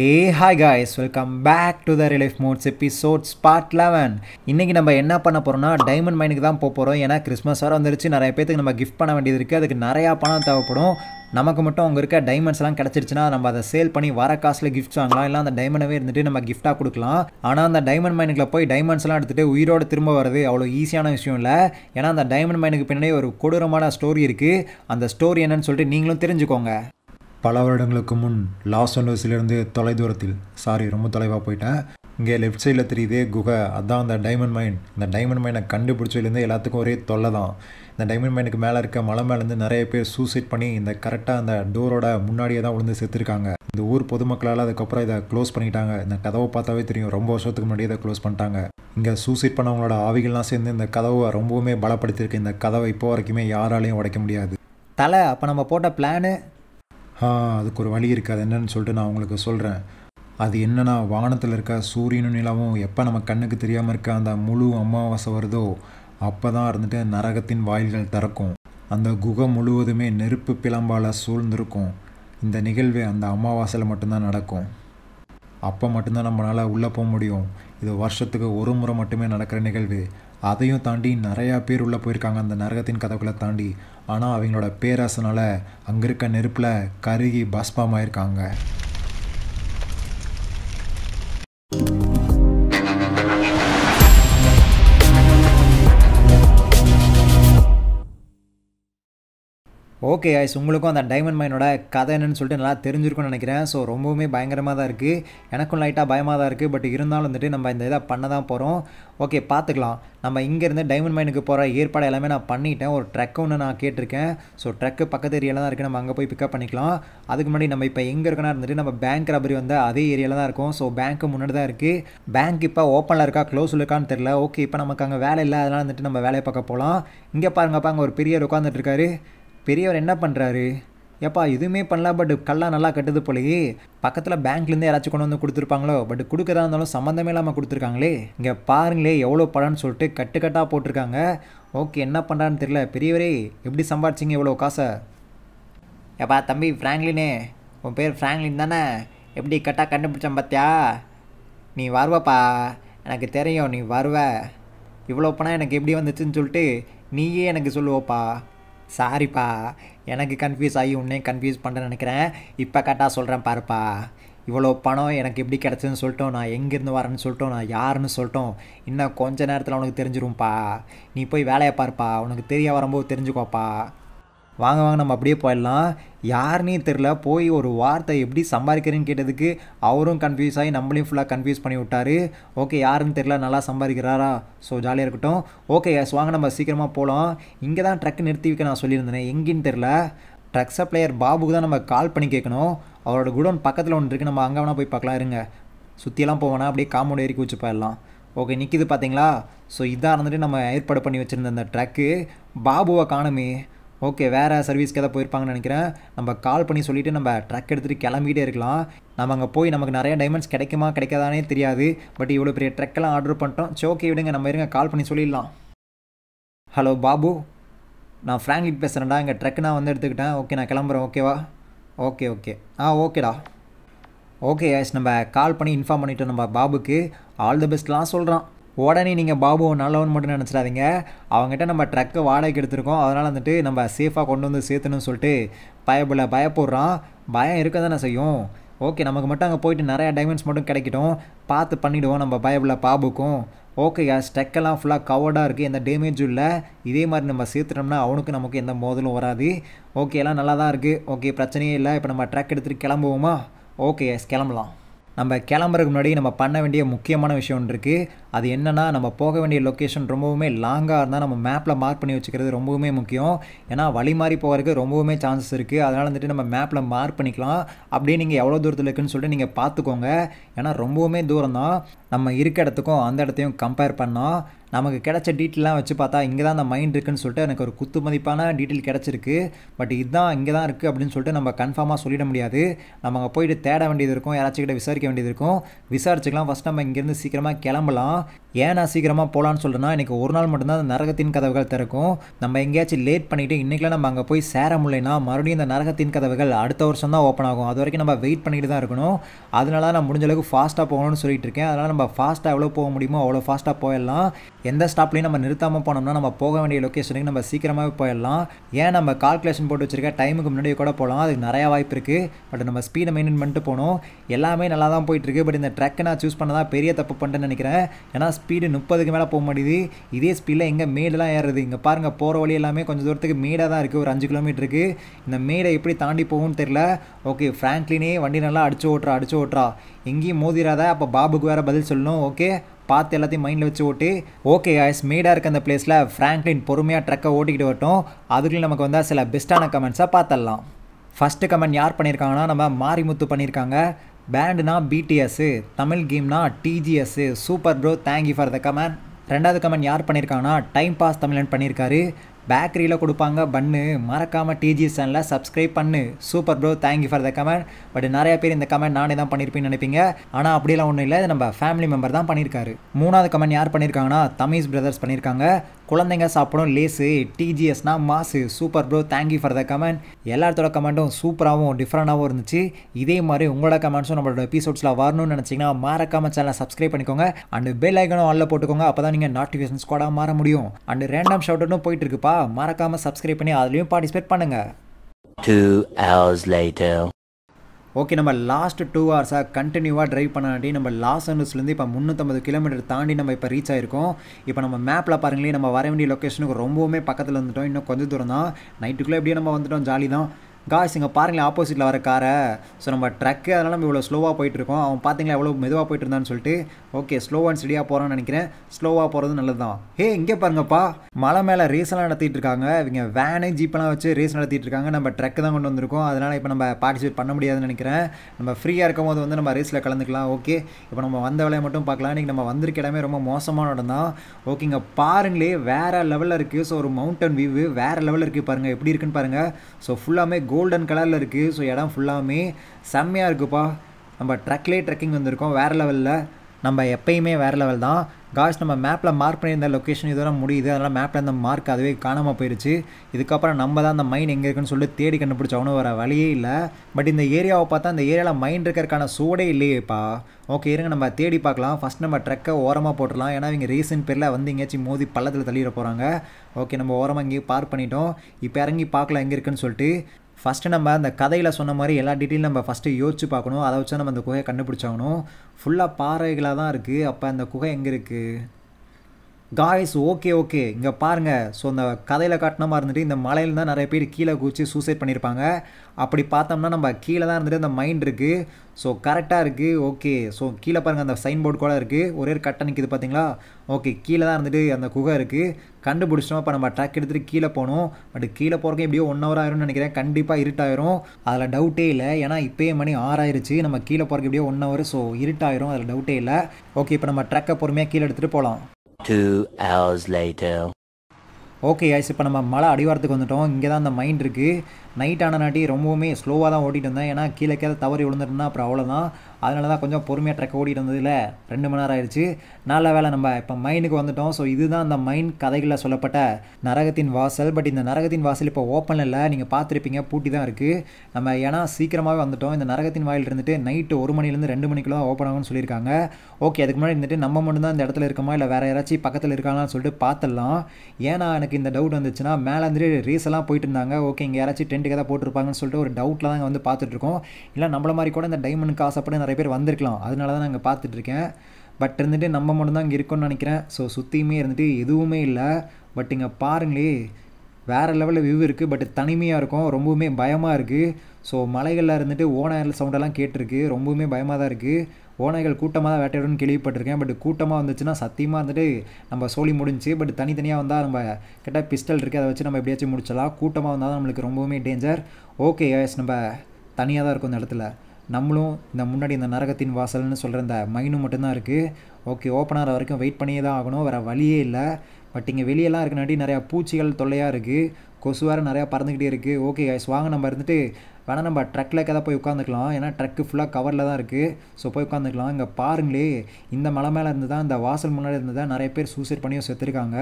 A hi guys welcome back to the relife mods episode spot eleven இன்றைக்கி நம்ம என்ன பண்ண போகிறோம்னா டைமண்ட் மைனுக்கு தான் போக போகிறோம் ஏன்னா கிறிஸ்மஸ் வர வந்துருச்சு நிறைய பேத்துக்கு நம்ம கிஃப்ட் பண்ண வேண்டியது இருக்குது அதுக்கு நிறையா பணம் தேவைப்படும் நமக்கு மட்டும் அங்கே இருக்க டைமண்ட்ஸ்லாம் கிடச்சிருச்சுன்னா நம்ம அதை சேல் பண்ணி வர காசில் கிஃப்ட்ஸ் வாங்கலாம் இல்லை அந்த டைமண்டவே இருந்துட்டு நம்ம கிஃப்ட்டாக கொடுக்கலாம் ஆனால் அந்த டைமண்ட் மைனுக்கில் போய் டைமண்ட்ஸ்லாம் எடுத்துகிட்டு உயிரோடு திரும்ப வருது அவ்வளோ ஈஸியான விஷயம் இல்லை ஏன்னா அந்த டைமண்ட் மைனுக்கு பின்னாடி ஒரு கொடூரமான ஸ்டோரி இருக்குது அந்த ஸ்டோரி என்னன்னு சொல்லிட்டு நீங்களும் தெரிஞ்சுக்கோங்க பல வருடங்களுக்கு முன் லாஸ் ஒன்வஸிலிருந்து தொலைதூரத்தில் சாரி ரொம்ப தொலைவாக போயிட்டேன் இங்கே லெஃப்ட் சைடில் தெரியுது குகை அதான் அந்த டைமண்ட் மைன் இந்த டைமண்ட் மைனை கண்டுபிடிச்சதுலேருந்து எல்லாத்துக்கும் ஒரே தொல்லை தான் இந்த டைமண்ட் மைனுக்கு மேலே இருக்க மலை மேலேருந்து நிறைய பேர் சூசைட் பண்ணி இந்த கரெக்டாக அந்த டோரோட முன்னாடியே தான் விழுந்து செத்துருக்காங்க இந்த ஊர் பொதுமக்களால் அதுக்கப்புறம் இதை க்ளோஸ் பண்ணிட்டாங்க இந்த கதவை பார்த்தாவே தெரியும் ரொம்ப வருஷத்துக்கு முன்னாடி இதை க்ளோஸ் பண்ணிட்டாங்க இங்கே சூசைட் பண்ணவங்களோட ஆவிகள்லாம் சேர்ந்து இந்த கதவை ரொம்பவுமே பலப்படுத்தியிருக்கு இந்த கதவை இப்போ வரைக்குமே யாராலையும் உடைக்க முடியாது தலை அப்போ நம்ம போட்ட பிளானு அதுக்கு ஒரு வழி இருக்குது அது என்னன்னு சொல்லிட்டு நான் உங்களுக்கு சொல்கிறேன் அது என்னென்னா வானத்தில் இருக்க சூரியனும் நிலவும் எப்போ நம்ம கண்ணுக்கு தெரியாமல் இருக்க அந்த முழு அமாவாசை வருதோ அப்போ தான் இருந்துட்டு நரகத்தின் வாயில்கள் திறக்கும் அந்த குகை முழுவதுமே நெருப்பு பிளம்பால் சூழ்ந்திருக்கும் இந்த நிகழ்வு அந்த அமாவாசையில் மட்டும்தான் நடக்கும் அப்போ மட்டும்தான் நம்மளால் உள்ளே போக முடியும் இது வருஷத்துக்கு ஒரு முறை மட்டுமே நடக்கிற நிகழ்வு அதையும் தாண்டி நிறையா பேர் உள்ளே போயிருக்காங்க அந்த நரகத்தின் கதவுகளை தாண்டி ஆனால் அவங்களோட பேராசனால் அங்கே இருக்க நெருப்பில் கருகி பஸ்பாமாயிருக்காங்க ஓகே ஐஸ் உங்களுக்கும் அந்த டைமண்ட் மைனோட கதை என்னன்னு சொல்லிட்டு நல்லா தெரிஞ்சிருக்கும்னு நினைக்கிறேன் ஸோ ரொம்பவுமே பயங்கரமாக தான் இருக்குது எனக்கும் லைட்டாக பயமாக தான் இருக்குது பட் இருந்தாலும் வந்துட்டு நம்ம இந்த இதை பண்ண தான் போகிறோம் ஓகே பார்த்துக்கலாம் நம்ம இங்கேருந்து டைமண்ட் மைனுக்கு போகிற ஏற்பாடு எல்லாமே நான் பண்ணிட்டேன் ஒரு ட்ரக் ஒன்று நான் கேட்டிருக்கேன் ஸோ ட்ரக்கு பக்கத்து ஏரியாவில் தான் இருக்குது நம்ம அங்கே போய் பிக்கப் பண்ணிக்கலாம் அதுக்கு முன்னாடி நம்ம இப்போ எங்கே இருக்கணும்னா இருந்துட்டு நம்ம பேங்க் ரபரி வந்து அதே ஏரியாவில் தான் இருக்கும் ஸோ பேங்க்கு முன்னாடி தான் இருக்குது பேங்க் இப்போ ஓப்பனில் இருக்கா க்ளோஸில் இருக்கான்னு தெரில ஓகே இப்போ நமக்கு அங்கே வேலை இல்லை அதனால் வந்துட்டு நம்ம வேலையை பார்க்க போகலாம் இங்கே பாருங்கப்பா அங்கே ஒரு பெரிய உட்காந்துட்டு இருக்காரு பெரியவர் என்ன பண்ணுறாரு ஏப்பா எதுவுமே பண்ணல பட் கல்லாம் நல்லா கட்டுது போலயே பக்கத்தில் பேங்க்லேருந்து யாராச்சும் கொண்டு வந்து கொடுத்துருப்பாங்களோ பட் கொடுக்கறதா இருந்தாலும் சம்மந்தமே இல்லாமல் கொடுத்துருக்காங்களே இங்கே பாருங்களே எவ்வளோ படம்னு சொல்லிட்டு கட்டுக்கட்டாக போட்டிருக்காங்க ஓகே என்ன பண்ணுறான்னு தெரியல பெரியவரே எப்படி சம்பாரிச்சிங்க இவ்வளோ காசை ஏப்பா தம்பி ஃப்ராங்க்லினே உன் பேர் ஃப்ராங்க்லின் தானே எப்படி கரெக்டாக கண்டுபிடிச்சேன் பார்த்தியா நீ வருவப்பா எனக்கு தெரியும் நீ வருவ இவ்வளோ பணம் எனக்கு எப்படி வந்துச்சுன்னு சொல்லிட்டு நீயே எனக்கு சொல்லுவோப்பா சாரிப்பா எனக்கு கன்ஃபியூஸ் ஆகி உன்னையும் கன்ஃபியூஸ் பண்ண நினைக்கிறேன் இப்போ கரெக்டாக சொல்கிறேன் பாருப்பா இவ்வளோ பணம் எனக்கு எப்படி கிடச்சதுன்னு சொல்லிட்டோம் நான் எங்கேருந்து வரேன்னு சொல்லிட்டோம் நான் யாருன்னு சொல்லிட்டோம் இன்னும் கொஞ்ச நேரத்தில் உனக்கு தெரிஞ்சிரும்ப்பா நீ போய் வேலையை பாருப்பா உனக்கு தெரிய வரும்போது தெரிஞ்சுக்கோப்பா வாங்க வாங்க நம்ம அப்படியே போயிடலாம் யாருன்னே தெரில போய் ஒரு வார்த்தை எப்படி சம்பாதிக்கிறேன்னு கேட்டதுக்கு அவரும் கன்ஃபியூஸ் ஆகி நம்மளையும் ஃபுல்லாக கன்ஃபியூஸ் பண்ணி விட்டார் ஓகே யாருன்னு தெரில நல்லா சம்பாதிக்கிறாரா ஸோ ஜாலியாக இருக்கட்டும் ஓகே எஸ் வாங்க நம்ம சீக்கிரமாக போகலாம் இங்கே தான் ட்ரக் நிறுத்தி வைக்க நான் சொல்லியிருந்தேன் எங்கேன்னு தெரில ட்ரக் சப்ளையர் பாபுக்கு தான் நம்ம கால் பண்ணி கேட்கணும் அவரோட குடோன் பக்கத்தில் ஒன்று இருக்குது நம்ம அங்கே வேணால் போய் பார்க்கலாம் இருங்க சுற்றியெல்லாம் போவேனா அப்படியே காமௌண்ட் ஏறி வச்சு போயிடலாம் ஓகே நிற்கிது பார்த்தீங்களா ஸோ இதாக இருந்துட்டு நம்ம ஏற்பாடு பண்ணி வச்சுருந்த அந்த ட்ரக்கு பாபுவை காணுமே ஓகே வேறு சர்வீஸ்க்கு எதாவது போயிருப்பாங்கன்னு நினைக்கிறேன் நம்ம கால் பண்ணி சொல்லிவிட்டு நம்ம ட்ரக் எடுத்துகிட்டு கிளம்பிட்டே இருக்கலாம் நம்ம அங்கே போய் நமக்கு நிறைய டைமண்ட்ஸ் கிடைக்குமா கிடைக்காதானே தெரியாது பட் இவ்வளோ பெரிய ட்ரெக்கெல்லாம் ஆர்டர் பண்ணிட்டோம் சரி ஓகே விடுங்க நம்ம இருங்க கால் பண்ணி சொல்லிடலாம் ஹலோ பாபு நான் ஃப்ராங்க்லிட் பேசுகிறேன்டா எங்கள் ட்ரக் நான் வந்து எடுத்துக்கிட்டேன் ஓகே நான் கிளம்புறேன் ஓகேவா ஓகே ஓகே ஆ ஓகேடா ஓகே எஸ் நம்ம கால் பண்ணி இன்ஃபார்ம் பண்ணிவிட்டோம் நம்ம பாபுக்கு ஆல் தி பெஸ்ட்லாம் சொல்கிறான் உடனே நீங்கள் பாபு நல்லவன் மட்டும் நினச்சிடாதீங்க அவங்ககிட்ட நம்ம ட்ரக்கை வாடகைக்கு எடுத்திருக்கோம் அதனால் வந்துட்டு நம்ம சேஃபாக கொண்டு வந்து சேர்த்துணும்னு சொல்லிட்டு பயப்பில் பயப்படுறான் பயம் இருக்க தானே செய்யும் ஓகே நமக்கு மட்டும் அங்கே போயிட்டு நிறையா டைமண்ட்ஸ் மட்டும் கிடைக்கட்டும் பார்த்து பண்ணிவிடுவோம் நம்ம பயப்பில் பாபுக்கும் ஓகே கேஸ் ஸ்டெக்கெல்லாம் ஃபுல்லாக கவர்டாக இருக்குது எந்த டேமேஜும் இல்லை இதே மாதிரி நம்ம சேர்த்துட்டோம்னா அவனுக்கு நமக்கு எந்த மோதலும் வராது ஓகே எல்லாம் நல்லா தான் இருக்குது ஓகே பிரச்சனையே இல்லை இப்போ நம்ம ட்ரக் எடுத்துகிட்டு கிளம்புவோமா ஓகே எஸ் கிளம்பலாம் நம்ம கிளம்புறதுக்கு முன்னாடி நம்ம பண்ண வேண்டிய முக்கியமான விஷயம் ஒன்று இருக்குது அது என்னென்னா நம்ம போக வேண்டிய லொக்கேஷன் ரொம்பவுமே லாங்காக இருந்தால் நம்ம மேப்பில் மார்க் பண்ணி வச்சுக்கிறது ரொம்பவுமே முக்கியம் ஏன்னா வழி மாறி போகிறதுக்கு ரொம்பவுமே சான்சஸ் இருக்குது அதனால் வந்துட்டு நம்ம மேப்பில் மார்க் பண்ணிக்கலாம் அப்படியே நீங்கள் எவ்வளோ தூரத்தில் இருக்குன்னு சொல்லிட்டு நீங்கள் பார்த்துக்கோங்க ஏன்னா ரொம்பவுமே தூரம் தான் நம்ம இருக்க இடத்துக்கும் அந்த இடத்தையும் கம்பேர் பண்ணோம் நமக்கு கிடைச்ச டீட்டெயிலாம் வச்சு பார்த்தா இங்கே தான் அந்த மைண்ட் இருக்குன்னு சொல்லிட்டு எனக்கு ஒரு குத்து மதிப்பான டீட்டெயில் கிடச்சிருக்கு பட் இதுதான் இங்கே தான் இருக்குது அப்படின்னு சொல்லிட்டு நம்ம கன்ஃபார்மாக சொல்லிட முடியாது நம்ம அங்கே போயிட்டு தேட வேண்டியது இருக்கும் யாராச்சும் கிட்ட விசாரிக்க வேண்டியது இருக்கும் விசாரிச்சுக்கலாம் ஃபஸ்ட் நம்ம இங்கேருந்து சீக்கிரமாக கிளம்பலாம் ஏன் நான் சீக்கிரமாக போகலான்னு சொல்கிறேன்னா எனக்கு ஒரு நாள் மட்டும்தான் அந்த நரகத்தின் கதவுகள் திறக்கும் நம்ம எங்கேயாச்சும் லேட் பண்ணிவிட்டு இன்றைக்கெலாம் நம்ம அங்கே போய் சேர முடியலைன்னா மறுபடியும் இந்த நரகத்தின் கதவுகள் அடுத்த வருஷம் தான் ஓப்பன் ஆகும் அது வரைக்கும் நம்ம வெயிட் பண்ணிட்டு தான் இருக்கணும் அதனால நான் முடிஞ்சளவுக்கு ஃபாஸ்ட்டாக போகணும்னு சொல்லிட்டு இருக்கேன் அதனால் நம்ம ஃபாஸ்ட்டாக எவ்வளோ போக முடியுமோ அவ்வளோ ஃபாஸ்ட்டாக போயிடலாம் எந்த ஸ்டாப்லையும் நம்ம நிறுத்தாமல் போனோம்னா நம்ம போக வேண்டிய லொக்கேஷனுக்கு நம்ம சீக்கிரமாகவே போயிடலாம் ஏன் நம்ம கால்குலேஷன் போட்டு வச்சுருக்க டைமுக்கு முன்னாடியே கூட போகலாம் அதுக்கு நிறையா வாய்ப்பு இருக்குது பட் நம்ம ஸ்பீடை மெயின்டைன் பண்ணிட்டு போகணும் எல்லாமே நல்லா தான் போயிட்டுருக்கு பட் இந்த ட்ரெக்கை நான் சூஸ் பண்ண தான் பெரிய தப்பு பண்ணுறேன்னு நினைக்கிறேன் ஏன்னா ஸ்பீடு முப்பதுக்கு மேலே போக முடியுது இதே ஸ்பீடில் எங்கே மேடெலாம் ஏறுறது இங்கே பாருங்கள் போகிற வழி எல்லாமே கொஞ்சம் தூரத்துக்கு மேடாக தான் இருக்குது ஒரு அஞ்சு கிலோமீட்டருக்கு இந்த மேடை எப்படி தாண்டி போகும்னு தெரில ஓகே ஃப்ராங்க்லினே வண்டி நல்லா அடிச்சு ஓட்டுறா அடிச்சு ஓட்டுறா எங்கேயும் மோதிராத அப்போ பாபுக்கு வேறு பதில் சொல்லணும் ஓகே பார்த்து எல்லாத்தையும் மைண்டில் வச்சு ஓட்டு ஓகே ஐஸ் மேடாக இருக்க அந்த பிளேஸில் ஃப்ராங்க்லின் பொறுமையாக ட்ரக்கை ஓட்டிக்கிட்டு வரட்டும் அதுக்குள்ளே நமக்கு வந்தால் சில பெஸ்ட்டான கமெண்ட்ஸாக பார்த்துடலாம் ஃபஸ்ட்டு கமெண்ட் யார் பண்ணியிருக்காங்கன்னா நம்ம மாரிமுத்து பண்ணியிருக்காங்க பேண்டுனா பிடிஎஸ்ஸு தமிழ் கேம்னா டிஜிஎஸ்ஸு super bro thank you for the comment ரெண்டாவது கமெண்ட் யார் பண்ணியிருக்காங்கன்னா டைம் பாஸ் தமிழன் பண்ணியிருக்காரு பேக்கரியில் கொடுப்பாங்க பண்ணு மறக்காமல் டிஜிஎஸ் சேனலில் சப்ஸ்கிரைப் பண்ணு super bro thank you for the comment but நிறையா பேர் இந்த கமெண்ட் நானே தான் பண்ணியிருப்பேன்னு நினைப்பீங்க ஆனால் அப்படிலாம் ஒன்றும் இல்லை நம்ம ஃபேமிலி மெம்பர் தான் பண்ணியிருக்காரு மூணாவது கமெண்ட் யார் பண்ணியிருக்காங்கன்னா தமிஸ் பிரதர்ஸ் பண்ணியிருக்காங்க குழந்தைங்க சாப்பிடும் லேஸு டிஜிஎஸ்னா mass super bro thank you for the comment எல்லாத்தோட கமெண்ட்டும் சூப்பராகவும் டிஃப்ரெண்டாகவும் இருந்துச்சு இதே மாதிரி உங்களோட கமெண்ட்ஸும் நம்மளோட எபிசோட்ஸில் வரணும்னு நினச்சிங்கன்னா மறக்காம சேனலை சப்ஸ்கிரைப் பண்ணிக்கோங்க அண்டு பெல் ஐக்கனும் ஆளில் போட்டுக்கோங்க அப்போ தான் நீங்கள் நோட்டிஃபிகேஷன் ஸ்குவாடாக மாற முடியும் அண்டு ரேண்டம் ஷவுட்டும் போயிட்டு இருக்குப்பா மறக்காமல் சப்ஸ்கிரைப் பண்ணி அதுலேயும் பார்ட்டிசிபேட் பண்ணுங்கள் Two hours later. ஓகே நம்ம லாஸ்ட் டூ ஹவர்ஸாக கண்டினியூவாக ட்ரைவ் பண்ணாட்டி நம்ம லாஸ் அண்ட்ஸ்லேருந்து இப்போ முந்நூற்றம்பது கிலோமீட்டர் தாண்டி நம்ம இப்போ ரீச் ஆகிருக்கோம் இப்போ நம்ம மேப்பில் பாருங்களே நம்ம வர வேண்டிய லொக்கேஷனுக்கு ரொம்பவுமே பக்கத்தில் வந்துட்டோம் இன்னும் கொஞ்சம் தூரம் தான் நைட்டுக்குள்ளே எப்படியும் நம்ம வந்துட்டோம் ஜாலி தான் காய்ஸ் இங்கே பாருங்களேன் ஆப்போசிட்டில் வர காரை ஸோ நம்ம ட்ரக்கு அதனால் நம்ம இவ்வளோ ஸ்லோவாக போயிட்டுருக்கோம் அவன் பார்த்தீங்களா எவ்வளோ மெதுவாக போயிட்டு இருந்தான்னு சொல்லிட்டு ஓகே ஸ்லோவாக அண்ட் ஸ்டடியாக போகிறோன்னு நினைக்கிறேன் ஸ்லோவாக போகிறது நல்லது தான் ஹே இங்கே பாருங்கப்பா மலை மேலே ரேஸ்லாம் நடத்திட்டு இருக்காங்க இவங்க வேனு ஜீப்பெல்லாம் வச்சு ரேஸ் நடத்திட்டு இருக்காங்க நம்ம ட்ரக் தான் கொண்டு வந்திருக்கோம் அதனால் இப்போ நம்ம பார்ட்டிசிபேட் பண்ண முடியாதுன்னு நினைக்கிறேன் நம்ம ஃப்ரீயாக இருக்கும் போது வந்து நம்ம ரேஸில் கலந்துக்கலாம் ஓகே இப்போ நம்ம வந்த வேலையை மட்டும் பார்க்கலாம் இன்றைக்கி நம்ம வந்திருக்க இடமே ரொம்ப மோசமான இடம் தான் ஓகேங்க பாருங்களே வேறு லெவலில் இருக்குது ஸோ ஒரு மவுண்டன் வியூ வேறு லெவலில் இருக்குது பாருங்கள் எப்படி இருக்குன்னு பாருங்கள் ஸோ ஃபுல்லாமே கோல்டன் கலரில் இருக்குது ஸோ இடம் ஃபுல்லாமே செம்மையாக இருக்குப்பா நம்ம ட்ரக்லேயே ட்ரெக்கிங் வந்திருக்கோம் வேறு லெவலில் நம்ம எப்பயுமே வேறு லெவல் தான் காய்ஸ் நம்ம மேப்பில் மார்க் பண்ணியிருந்த லொக்கேஷன் இதோட முடியுது அதனால் மேப்பில் அந்த மார்க் அதுவே காணாமல் போயிடுச்சு இதுக்கப்புறம் நம்ம தான் அந்த மைன் எங்கே இருக்குன்னு சொல்லி தேடி கண்டுபிடிச்சவனும் வர வழியே இல்லை பட் இந்த ஏரியாவை பார்த்தா அந்த ஏரியாவில் மைன் இருக்கிறதுக்கான சூடே இல்லையேப்பா ஓகே இருங்க நம்ம தேடி பார்க்கலாம் ஃபஸ்ட் நம்ம ட்ரக்கை ஓரமாக போட்டுடலாம் ஏன்னா இவங்க ரீசன் பேரில் வந்து எங்கேயாச்சும் மோதி பள்ளத்தில் தள்ளிட போகிறாங்க ஓகே நம்ம ஓரமாக இங்கேயே பார்க் பண்ணிட்டோம் இப்போ இறங்கி பார்க்கலாம் எங்கே இருக்குன்னு சொல்லிட்டு ஃபஸ்ட்டு நம்ம அந்த கதையில் சொன்ன மாதிரி எல்லா டீட்டெயில் நம்ம ஃபஸ்ட்டு யோசிச்சு பார்க்கணும் அதை வச்சு நம்ம அந்த குகையை கண்டுபிடிச்சாகணும் ஃபுல்லாக பாறைகளாக தான் இருக்குது அப்போ அந்த குகை எங்கே இருக்குது காய்ஸ் ஓகே ஓகே இங்கே பாருங்கள் ஸோ அந்த கதையில் காட்டின மாதிரி இருந்துட்டு இந்த மலையில் தான் நிறைய பேர் கீழே குச்சி சூசைட் பண்ணியிருப்பாங்க அப்படி பார்த்தோம்னா நம்ம கீழே தான் இருந்துட்டு அந்த மைண்ட் இருக்குது ஸோ கரெக்டாக இருக்குது ஓகே ஸோ கீழே பாருங்கள் அந்த சைன் போர்டு கூட இருக்குது ஒரே ஒரு கட்டை நிற்கிது பார்த்தீங்களா ஓகே கீழே தான் இருந்துட்டு அந்த குகை இருக்குது கண்டுபிடிச்சிட்டோம் இப்போ நம்ம ட்ரக் எடுத்துகிட்டு கீழே போகணும் பட் கீழே போகிறக்கு எப்படியோ ஒன் ஹவர் ஆயிரும்னு நினைக்கிறேன் கண்டிப்பாக இருட்டாயிரும் அதில் டவுட்டே இல்லை ஏன்னா இப்போயே மணி ஆறாயிருச்சு நம்ம கீழே போகிறக்கு எப்படியோ ஒன் ஹவர் ஸோ இருட்டாயிரும் அதில் டவுட்டே இல்லை ஓகே இப்போ நம்ம ட்ரக்கை பொறுமையாக கீழே எடுத்துகிட்டு போகலாம் Two hours later ஓகே ஐஸ் இப்போ நம்ம மலை அடிவாரத்துக்கு வந்துட்டோம் இங்கே தான் அந்த மைண்ட் இருக்குது நைட் ஆன நாட்டி ரொம்பவுமே ஸ்லோவாக தான் ஓட்டிகிட்டு இருந்தேன் ஏன்னா கீழே கீழே தவறி விழுந்துட்டோம்னா அப்புறம் அவ்வளோதான் அதனால தான் கொஞ்சம் பொறுமையாக ட்ரெக் ஓடிட்டு வந்ததில் ரெண்டு மணி நேரம் ஆயிடுச்சு நல்ல வேலை நம்ம இப்போ மைனுக்கு வந்துட்டோம் ஸோ இதுதான் அந்த மைண்ட் கதைகளில் சொல்லப்பட்ட நரகத்தின் வாசல் பட் இந்த நரகத்தின் வாசல் இப்போ ஓப்பன் இல்லை நீங்கள் பார்த்துருப்பீங்க பூட்டி தான் இருக்குது நம்ம ஏன்னா சீக்கிரமாகவே வந்துட்டோம் இந்த நரகத்தின் வாயில் இருந்துட்டு நைட்டு ஒரு மணிலேருந்து ரெண்டு மணிக்குள்ள தான் ஓப்பன் ஆகும்னு சொல்லியிருக்காங்க ஓகே அதுக்கு முன்னாடி இருந்துட்டு நம்ம மட்டும்தான் இந்த இடத்துல இருக்கோமா இல்லை வேறு யாராச்சும் பக்கத்தில் இருக்காங்களான்னு சொல்லிட்டு பார்த்துடலாம் ஏன்னா எனக்கு எனக்கு இந்த டவுட் வந்துச்சுன்னா மேலேருந்து ரேஸ் எல்லாம் போயிட்டு இருந்தாங்க ஓகே இங்கே யாராச்சும் டென்ட்டுக்கு ஏதாவது போட்டிருப்பாங்கன்னு சொல்லிட்டு ஒரு டவுட்டில் தான் வந்து பார்த்துட்ருக்கோம் இல்லை நம்மள மாதிரி கூட இந்த டைமண்டுக்கு ஆசைப்பட நிறைய பேர் வந்திருக்கலாம் அதனால தான் நாங்கள் பார்த்துட்ருக்கேன் பட் இருந்துட்டு நம்ம மட்டும்தான் இங்கே இருக்கோம்னு நினைக்கிறேன் ஸோ சுற்றியுமே இருந்துட்டு எதுவுமே இல்லை பட் இங்கே பாருங்களே வேறு லெவலில் வியூ இருக்குது பட் தனிமையாக இருக்கும் ரொம்பவுமே பயமாக இருக்குது ஸோ மலைகளில் இருந்துட்டு ஓனர் சவுண்டெல்லாம் கேட்டிருக்கு ரொம்பவுமே பயமாக தான் இருக்குது ஓனைகள் கூட்டமாக தான் வேட்டையாடுன்னு கேள்விப்பட்டிருக்கேன் பட் கூட்டமாக வந்துச்சுன்னா சத்தியமாக வந்துட்டு நம்ம சோழி முடிஞ்சு பட் தனித்தனியாக வந்தால் நம்ம கிட்ட பிஸ்டல் இருக்குது அதை வச்சு நம்ம எப்படியாச்சும் முடிச்சலாம் கூட்டமாக வந்தால் தான் நம்மளுக்கு ரொம்பவுமே டேஞ்சர் ஓகே எஸ் நம்ம தனியாக தான் இருக்கும் இந்த இடத்துல நம்மளும் இந்த முன்னாடி இந்த நரகத்தின் வாசல்னு சொல்கிற இந்த மைனு மட்டும்தான் இருக்குது ஓகே ஓப்பனாகிற வரைக்கும் வெயிட் பண்ணியே தான் ஆகணும் வேறு வழியே இல்லை பட் இங்கே வெளியெல்லாம் இருக்கனாடி நிறையா பூச்சிகள் தொல்லையாக இருக்குது கொசு வேறு நிறையா பறந்துக்கிட்டே இருக்குது ஓகே கைஸ் வாங்க நம்ம இருந்துட்டு வேணால் நம்ம ட்ரக்கில் கதை போய் உட்காந்துக்கலாம் ஏன்னா ட்ரக்கு ஃபுல்லாக கவரில் தான் இருக்குது ஸோ போய் உட்காந்துக்கலாம் இங்கே பாருங்களே இந்த மலை மேலே இருந்து தான் இந்த வாசல் முன்னாடி இருந்து தான் நிறைய பேர் சூசைட் பண்ணியும் செத்துருக்காங்க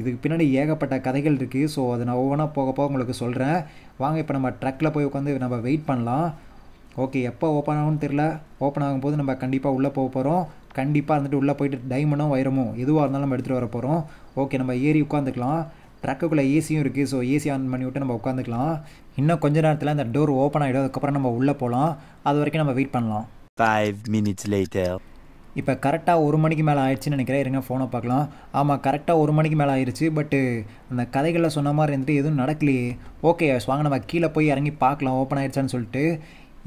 இதுக்கு பின்னாடி ஏகப்பட்ட கதைகள் இருக்குது ஸோ அதை நான் ஒவ்வொன்றா போக போக உங்களுக்கு சொல்கிறேன் வாங்க இப்போ நம்ம ட்ரக்கில் போய் உட்காந்து நம்ம வெயிட் பண்ணலாம் ஓகே எப்போ ஓப்பன் ஆகும்னு தெரில ஓப்பன் ஆகும்போது நம்ம கண்டிப்பாக உள்ளே போக போகிறோம் கண்டிப்பாக இருந்துட்டு உள்ளே போயிட்டு டைமனோ வைரமோ எதுவாக இருந்தாலும் நம்ம எடுத்துகிட்டு வர போகிறோம் ஓகே நம்ம ஏறி உட்காந்துக்கலாம் ட்ரக்குக்குள்ளே ஏசியும் இருக்குது ஸோ ஏசி ஆன் பண்ணி விட்டு நம்ம உட்காந்துக்கலாம் இன்னும் கொஞ்ச நேரத்தில் அந்த டோர் ஓப்பன் ஆகிடும் அதுக்கப்புறம் நம்ம உள்ளே போகலாம் அது வரைக்கும் நம்ம வெயிட் பண்ணலாம் ஃபைவ் மினிட்ஸ் லேட்டர் இப்போ கரெக்டாக ஒரு மணிக்கு மேலே ஆயிடுச்சுன்னு நினைக்கிறேன் இருங்க ஃபோனை பார்க்கலாம் ஆமாம் கரெக்டாக ஒரு மணிக்கு மேலே ஆயிடுச்சு பட்டு அந்த கதைகளில் சொன்ன மாதிரி இருந்துட்டு எதுவும் நடக்கலையே ஓகே வாங்க நம்ம கீழே போய் இறங்கி பார்க்கலாம் ஓப்பன் ஆயிடுச்சான்னு சொல்லிட்டு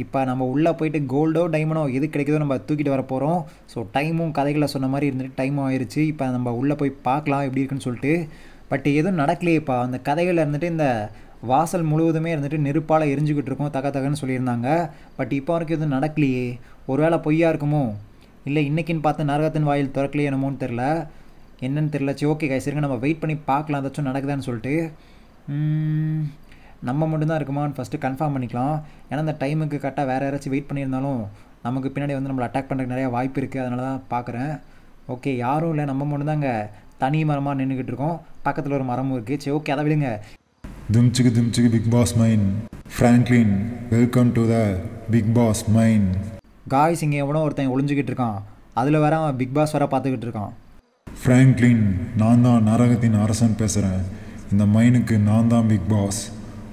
இப்போ நம்ம உள்ளே போயிட்டு கோல்டோ டைமண்டோ எது கிடைக்குதோ நம்ம தூக்கிட்டு வர போகிறோம் ஸோ டைமும் கதைகளை சொன்ன மாதிரி இருந்துட்டு டைமும் ஆயிடுச்சு இப்போ நம்ம உள்ளே போய் பார்க்கலாம் எப்படி இருக்குன்னு சொல்லிட்டு பட் எதுவும் நடக்கலையேப்பா அந்த கதைகளில் இருந்துட்டு இந்த வாசல் முழுவதுமே இருந்துட்டு நெருப்பால் எரிஞ்சுக்கிட்டு இருக்கோம் தக்க தகன்னு சொல்லியிருந்தாங்க பட் இப்போ வரைக்கும் எதுவும் நடக்கலையே ஒருவேளை பொய்யா இருக்குமோ இல்லை இன்றைக்கின்னு பார்த்து நரகத்தின் வாயில் திறக்கலையே என்னமோன்னு தெரில என்னன்னு தெரில சரி ஓகே கை சரிங்க நம்ம வெயிட் பண்ணி பார்க்கலாம் ஏதாச்சும் நடக்குதான்னு சொல்லிட்டு நம்ம மட்டும்தான் இருக்குமான்னு ஃபஸ்ட்டு கன்ஃபார்ம் பண்ணிக்கலாம் ஏன்னா அந்த டைமுக்கு கரெக்டாக வேறு யாராச்சும் வெயிட் பண்ணியிருந்தாலும் நமக்கு பின்னாடி வந்து நம்மளை அட்டாக் பண்ணுறதுக்கு நிறையா வாய்ப்பு இருக்குது அதனால தான் பார்க்குறேன் ஓகே யாரும் இல்லை நம்ம மட்டும்தான் அங்கே தனி மரமாக நின்றுக்கிட்டு இருக்கோம் பக்கத்தில் ஒரு மரமும் இருக்குது சரி ஓகே அதை விடுங்க திம்ச்சுக்கு திம்ச்சுக்கு big boss mine Franklin welcome to the big boss mine guys இங்கே எவ்வளோ ஒருத்தன் ஒளிஞ்சிக்கிட்டு இருக்கான் அதில் வேற அவன் பிக் பாஸ் வேற பார்த்துக்கிட்டு இருக்கான் ஃப்ராங்க்லின் நான் தான் நரகத்தின் அரசன் பேசுகிறேன் இந்த மைனுக்கு நான் தான் பிக் பாஸ்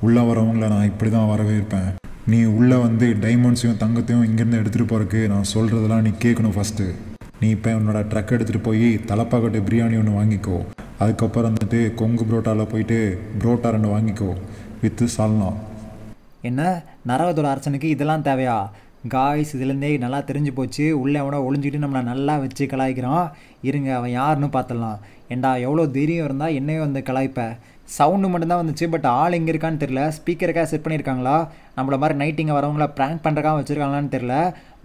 உள்ளே வரவங்கள நான் இப்படி தான் வரவேற்பேன் நீ உள்ளே வந்து டைமண்ட்ஸையும் தங்கத்தையும் இங்கேருந்து எடுத்துகிட்டு போகிறக்கு நான் சொல்கிறதெல்லாம் நீ கேட்கணும் ஃபஸ்ட்டு நீ இப்போ உன்னோட ட்ரக் எடுத்துகிட்டு போய் தலப்பாக்கட்டு பிரியாணி ஒன்று வாங்கிக்கோ அதுக்கப்புறம் வந்துட்டு கொங்கு புரோட்டாவில் போயிட்டு புரோட்டா ரெண்டு வாங்கிக்கோ வித்து சால்னா என்ன நரகத்தோட அரசனுக்கு இதெல்லாம் தேவையா காய்ஸ் இதுலேருந்தே நல்லா தெரிஞ்சு போச்சு உள்ளே அவனை ஒளிஞ்சிக்கிட்டு நம்மளை நல்லா வச்சு கலாய்க்கிறான் இருங்க அவன் யாருன்னு பார்த்துடலாம் ஏண்டா எவ்வளோ தைரியம் இருந்தால் என்னையும் வந்து கலாய்ப்பேன் சவுண்டு மட்டும்தான் வந்துச்சு பட் ஆள் எங்கே இருக்கான்னு தெரில ஸ்பீக்கருக்காக செட் பண்ணியிருக்காங்களா நம்மள மாதிரி நைட்டிங்க வரவங்களை ப்ராங்க் பண்ணுறக்காக வச்சுருக்காங்களான்னு தெரில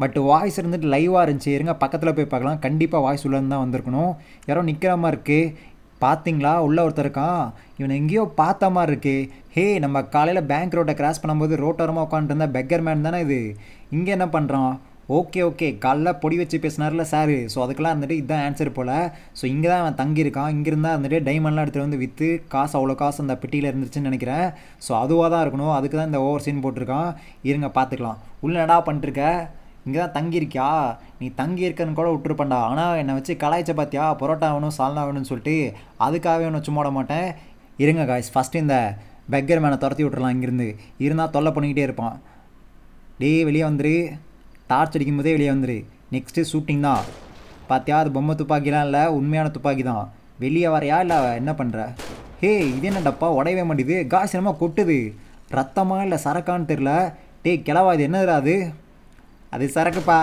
பட் வாய்ஸ் இருந்துட்டு லைவாக இருந்துச்சு இருங்க பக்கத்தில் போய் பார்க்கலாம் கண்டிப்பாக வாய்ஸ் உள்ளேருந்து தான் வந்திருக்கணும் யாரோ நிற்கிற மாதிரி இருக்குது பார்த்தீங்களா உள்ளே ஒருத்தர் இருக்கான் இவனை எங்கேயோ பார்த்த மாதிரி இருக்கு ஹே நம்ம காலையில் பேங்க் ரோட்டை கிராஸ் பண்ணும்போது ரோட்டோரமாக உட்காந்துட்டு இருந்தால் பெக்கர் மேன் தானே இது இங்கே என்ன பண்ணுறான் ஓகே ஓகே காலைல பொடி வச்சு பேசினார்ல சார் ஸோ அதுக்கெல்லாம் இருந்துட்டு இதுதான் ஆன்சர் போல் ஸோ இங்கே தான் அவன் தங்கியிருக்கான் இங்கிருந்தா இருந்துட்டு டைமண்ட்லாம் எடுத்துகிட்டு வந்து விற்று காசு அவ்வளோ காசு அந்த பெட்டியில் இருந்துச்சுன்னு நினைக்கிறேன் ஸோ அதுவாக தான் இருக்கணும் அதுக்கு தான் இந்த ஓவர் சீன் போட்டிருக்கான் இருங்க பார்த்துக்கலாம் உள்ளடா பண்ணிட்டுருக்க இங்கே தான் தங்கியிருக்கியா நீ தங்கி இருக்கன்னு கூட விட்டுருப்பண்டா ஆனால் என்னை வச்சு கலாய்ச்ச பார்த்தியா பரோட்டா வேணும் சால்னா வேணும்னு சொல்லிட்டு அதுக்காகவே ஒன்று சும்மா விட மாட்டேன் இருங்க காய்ஸ் ஃபஸ்ட்டு இந்த பெக்கர் மேனை துரத்தி விட்ருலாம் இங்கேருந்து இருந்தால் தொல்லை பண்ணிக்கிட்டே இருப்பான் டே வெளியே வந்துரு டார்ச் அடிக்கும் போதே வெளியே வந்துரு நெக்ஸ்ட்டு ஷூட்டிங் தான் பார்த்தியா அது பொம்மை துப்பாக்கிலாம் இல்லை உண்மையான துப்பாக்கி தான் வெளியே வரையா இல்லை என்ன பண்ணுற ஹே இது என்ன டப்பா உடையவே மாட்டேது காசினமாக கொட்டுது ரத்தமா இல்லை சரக்கான்னு தெரில டே கிளவா இது என்னதுடா அது அது சரக்குப்பா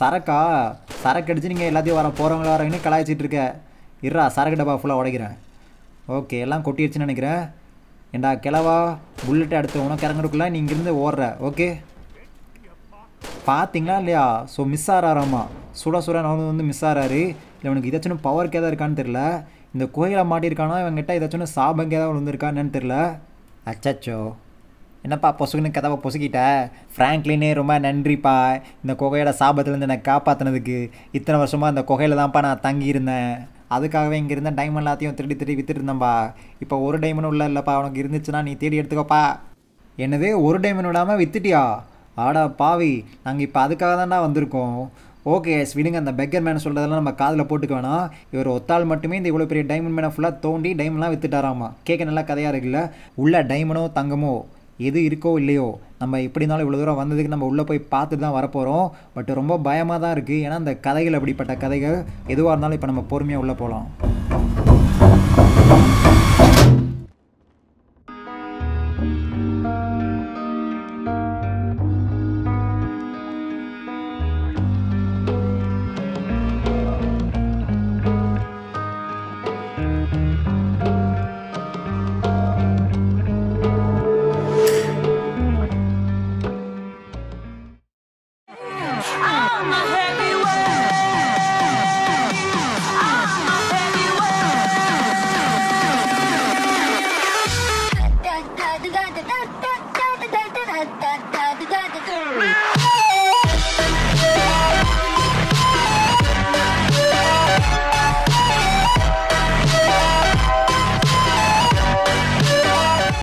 சரக்கா சரக்கு அடிச்சு நீங்கள் எல்லாத்தையும் வர போகிறவங்களா வரங்கன்னு கலாய்ச்சிட்டு இருக்க இருறா சரக்கு டப்பா ஃபுல்லாக உடைக்கிறேன் ஓகே எல்லாம் கொட்டிடுச்சுன்னு நினைக்கிறேன் ஏண்டா கிளவா புல்லெட்டை அடுத்து உனக்கு இறங்குறதுக்குள்ள நீ இங்கேருந்து ஓடுற ஓகே பார்த்தீங்களா இல்லையா ஸோ மிஸ் ஆறாராமா சுட சுட நான் வந்து மிஸ் ஆறாரு இல்லை அவனுக்கு ஏதாச்சும் பவர் கேதா இருக்கான்னு தெரில இந்த கோயிலை மாட்டியிருக்கானா இவங்ககிட்ட ஏதாச்சும் சாபம் கேதா விழுந்திருக்கா தெரில அச்சாச்சோ என்னப்பா பொசுக்குன்னு கதாவை பொசுக்கிட்ட ஃப்ராங்க்லினே ரொம்ப நன்றிப்பா இந்த குகையோட சாபத்துலேருந்து என்னை காப்பாற்றினதுக்கு இத்தனை வருஷமாக அந்த குகையில் தான்ப்பா நான் தங்கியிருந்தேன் அதுக்காகவே இங்கே இருந்த டைமண்ட் எல்லாத்தையும் திருடி திருடி வித்துட்டு இப்போ ஒரு டைமண்ட் உள்ள இல்லைப்பா உனக்கு இருந்துச்சுன்னா நீ தேடி எடுத்துக்கப்பா என்னது ஒரு டைமண்ட் விடாமல் வித்துட்டியா ஆடா பாவி நாங்கள் இப்போ அதுக்காக தான்டா வந்திருக்கோம் ஓகே எஸ் விடுங்க அந்த பெக்கர் மேன் சொல்கிறதெல்லாம் நம்ம காதில் போட்டுக்க வேணாம் இவர் ஒத்தால் மட்டுமே இந்த இவ்வளோ பெரிய டைமண்ட் மேனை ஃபுல்லாக தோண்டி டைமண்ட்லாம் வித்துட்டாராமா கேட்க நல்லா கதையாக இருக்குல்ல உள்ள டைமண்டோ தங்கமோ எது இருக்கோ இல்லையோ நம்ம எப்படி இருந்தாலும் இவ்வளோ தூரம் வந்ததுக்கு நம்ம உள்ளே போய் பார்த்துட்டு தான் வரப்போகிறோம் பட் ரொம்ப பயமாக தான் இருக்குது ஏன்னா அந்த கதைகள் அப்படிப்பட்ட கதைகள் எதுவாக இருந்தாலும் இப்போ நம்ம பொறுமையாக உள்ளே போகலாம்